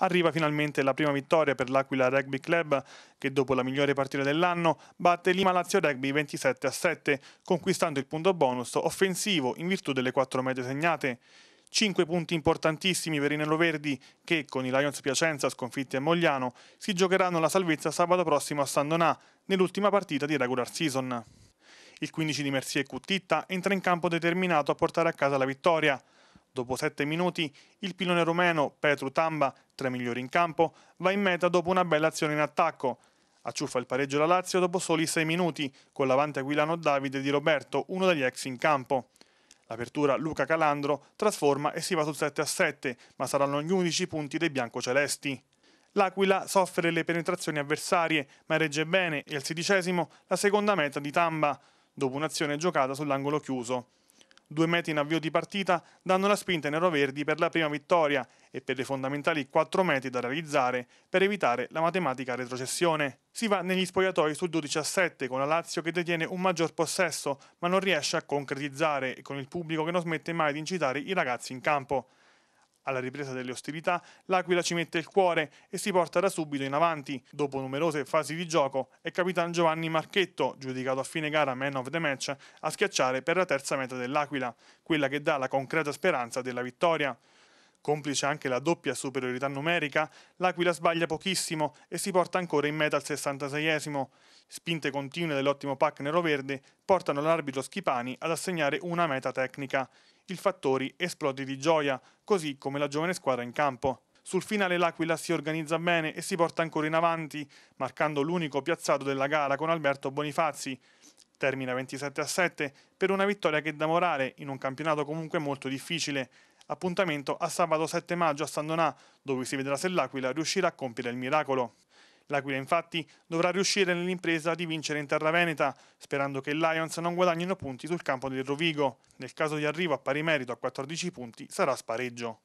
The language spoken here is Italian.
arriva finalmente la prima vittoria per l'Aquila Rugby Club che dopo la migliore partita dell'anno batte Lima Lazio Rugby 27 a 7, conquistando il punto bonus offensivo in virtù delle quattro medie segnate. Cinque punti importantissimi per i neloverdi che con i Lions Piacenza sconfitti a Mogliano si giocheranno la salvezza sabato prossimo a San Donà nell'ultima partita di regular season. Il 15 di Mercier Cuttitta entra in campo determinato a portare a casa la vittoria. Dopo 7 minuti il pilone rumeno Petru Tamba, tra i migliori in campo, va in meta dopo una bella azione in attacco. Acciuffa il pareggio la Lazio dopo soli 6 minuti, con l'avanti aquilano Davide Di Roberto, uno degli ex in campo. L'apertura Luca Calandro trasforma e si va sul 7 a 7, ma saranno gli 11 punti dei biancocelesti. L'Aquila soffre le penetrazioni avversarie, ma regge bene e al sedicesimo la seconda meta di Tamba, dopo un'azione giocata sull'angolo chiuso. Due metri in avvio di partita danno la spinta ai neroverdi per la prima vittoria e per le fondamentali quattro metri da realizzare per evitare la matematica retrocessione. Si va negli spogliatoi sul 12 a 7 con la Lazio che detiene un maggior possesso ma non riesce a concretizzare e con il pubblico che non smette mai di incitare i ragazzi in campo. Alla ripresa delle ostilità, l'Aquila ci mette il cuore e si porta da subito in avanti. Dopo numerose fasi di gioco, è capitan Giovanni Marchetto, giudicato a fine gara man of the match, a schiacciare per la terza meta dell'Aquila, quella che dà la concreta speranza della vittoria. Complice anche la doppia superiorità numerica, l'Aquila sbaglia pochissimo e si porta ancora in meta al 66esimo. Spinte continue dell'ottimo pack nero-verde portano l'arbitro Schipani ad assegnare una meta tecnica. Il Fattori esplode di gioia, così come la giovane squadra in campo. Sul finale l'Aquila si organizza bene e si porta ancora in avanti, marcando l'unico piazzato della gara con Alberto Bonifazzi. Termina 27 a 7 per una vittoria che dà morale in un campionato comunque molto difficile. Appuntamento a sabato 7 maggio a San Donà, dove si vedrà se l'Aquila riuscirà a compiere il miracolo. L'Aquila infatti dovrà riuscire nell'impresa di vincere in terra veneta, sperando che i Lions non guadagnino punti sul campo del Rovigo. Nel caso di arrivo a pari merito a 14 punti sarà spareggio.